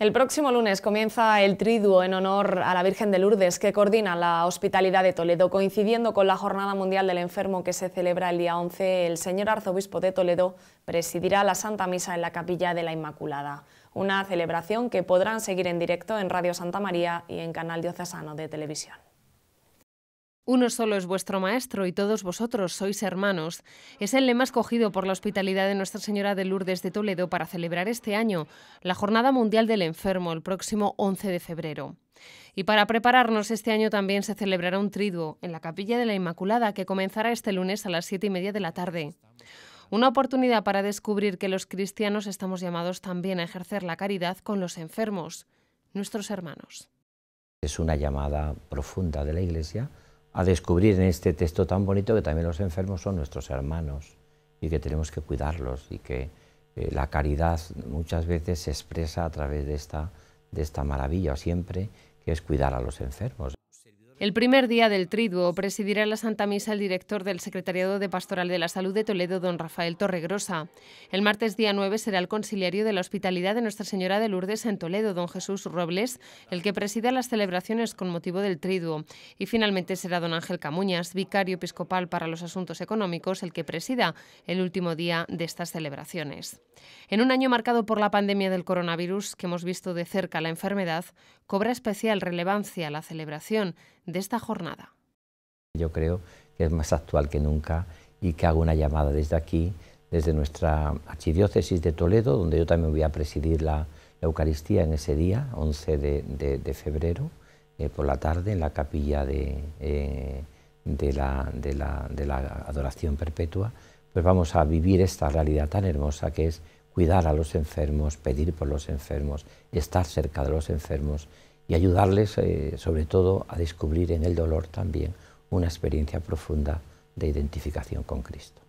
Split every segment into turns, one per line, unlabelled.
El próximo lunes comienza el triduo en honor a la Virgen de Lourdes que coordina la Hospitalidad de Toledo, coincidiendo con la Jornada Mundial del Enfermo que se celebra el día 11. El señor arzobispo de Toledo presidirá la Santa Misa en la Capilla de la Inmaculada, una celebración que podrán seguir en directo en Radio Santa María y en Canal Diocesano de Televisión.
Uno solo es vuestro maestro y todos vosotros sois hermanos. Es el lema escogido por la hospitalidad de Nuestra Señora de Lourdes de Toledo para celebrar este año la Jornada Mundial del Enfermo el próximo 11 de febrero. Y para prepararnos, este año también se celebrará un triduo en la Capilla de la Inmaculada que comenzará este lunes a las siete y media de la tarde. Una oportunidad para descubrir que los cristianos estamos llamados también a ejercer la caridad con los enfermos, nuestros hermanos.
Es una llamada profunda de la Iglesia a descubrir en este texto tan bonito que también los enfermos son nuestros hermanos y que tenemos que cuidarlos y que eh, la caridad muchas veces se expresa a través de esta, de esta maravilla siempre que es cuidar a los enfermos.
El primer día del triduo presidirá la Santa Misa el director del Secretariado de Pastoral de la Salud de Toledo, don Rafael Torregrosa. El martes día 9 será el conciliario de la Hospitalidad de Nuestra Señora de Lourdes en Toledo, don Jesús Robles, el que presida las celebraciones con motivo del triduo. Y finalmente será don Ángel Camuñas, vicario episcopal para los asuntos económicos, el que presida el último día de estas celebraciones. En un año marcado por la pandemia del coronavirus, que hemos visto de cerca la enfermedad, cobra especial relevancia la celebración de esta jornada.
Yo creo que es más actual que nunca y que hago una llamada desde aquí, desde nuestra archidiócesis de Toledo, donde yo también voy a presidir la, Eucaristía en ese día, 11 de, febrero, eh, por la tarde, en la capilla eh, de, la, de, la, adoración perpetua, pues vamos a vivir esta realidad tan hermosa que es cuidar a los enfermos, pedir por los enfermos, estar cerca de los enfermos y ayudarles eh, sobre todo a descubrir en el dolor también una experiencia profunda de identificación con Cristo.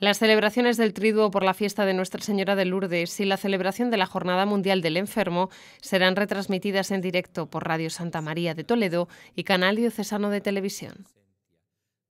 Las celebraciones del Triduo por la fiesta de Nuestra Señora de Lourdes y la celebración de la Jornada Mundial del Enfermo serán retransmitidas en directo por Radio Santa María de Toledo y Canal Diocesano de Televisión.